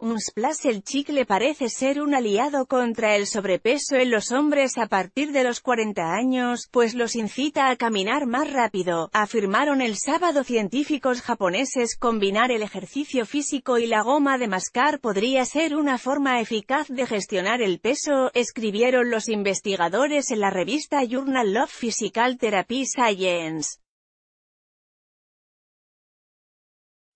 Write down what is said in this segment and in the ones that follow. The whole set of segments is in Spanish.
un splash El chicle parece ser un aliado contra el sobrepeso en los hombres a partir de los 40 años, pues los incita a caminar más rápido, afirmaron el sábado científicos japoneses. Combinar el ejercicio físico y la goma de mascar podría ser una forma eficaz de gestionar el peso, escribieron los investigadores en la revista Journal of Physical Therapy Science.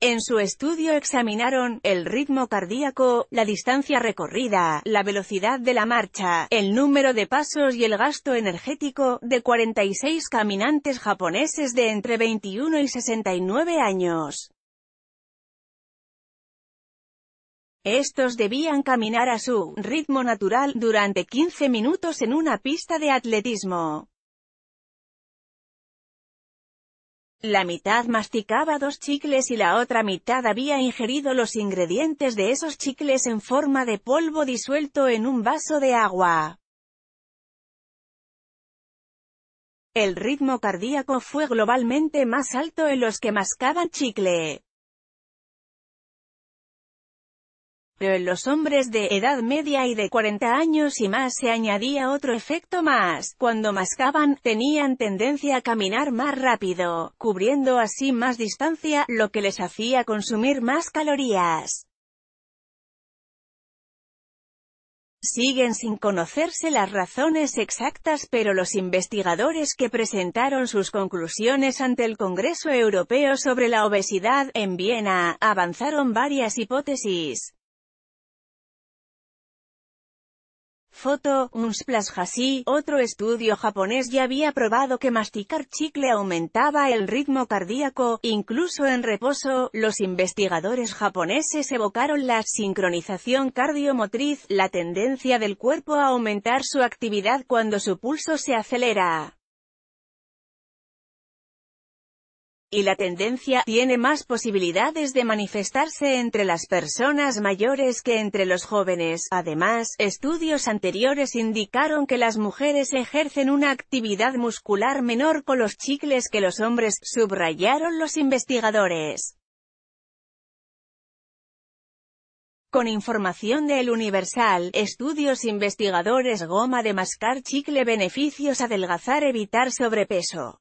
En su estudio examinaron el ritmo cardíaco, la distancia recorrida, la velocidad de la marcha, el número de pasos y el gasto energético de 46 caminantes japoneses de entre 21 y 69 años. Estos debían caminar a su ritmo natural durante 15 minutos en una pista de atletismo. La mitad masticaba dos chicles y la otra mitad había ingerido los ingredientes de esos chicles en forma de polvo disuelto en un vaso de agua. El ritmo cardíaco fue globalmente más alto en los que mascaban chicle. Pero en los hombres de edad media y de 40 años y más se añadía otro efecto más. Cuando mascaban, tenían tendencia a caminar más rápido, cubriendo así más distancia, lo que les hacía consumir más calorías. Siguen sin conocerse las razones exactas pero los investigadores que presentaron sus conclusiones ante el Congreso Europeo sobre la Obesidad, en Viena, avanzaron varias hipótesis. Foto, un splash otro estudio japonés ya había probado que masticar chicle aumentaba el ritmo cardíaco, incluso en reposo, los investigadores japoneses evocaron la sincronización cardiomotriz, la tendencia del cuerpo a aumentar su actividad cuando su pulso se acelera. y la tendencia tiene más posibilidades de manifestarse entre las personas mayores que entre los jóvenes. Además, estudios anteriores indicaron que las mujeres ejercen una actividad muscular menor con los chicles que los hombres, subrayaron los investigadores. Con información de El Universal, estudios investigadores goma de mascar chicle beneficios adelgazar evitar sobrepeso.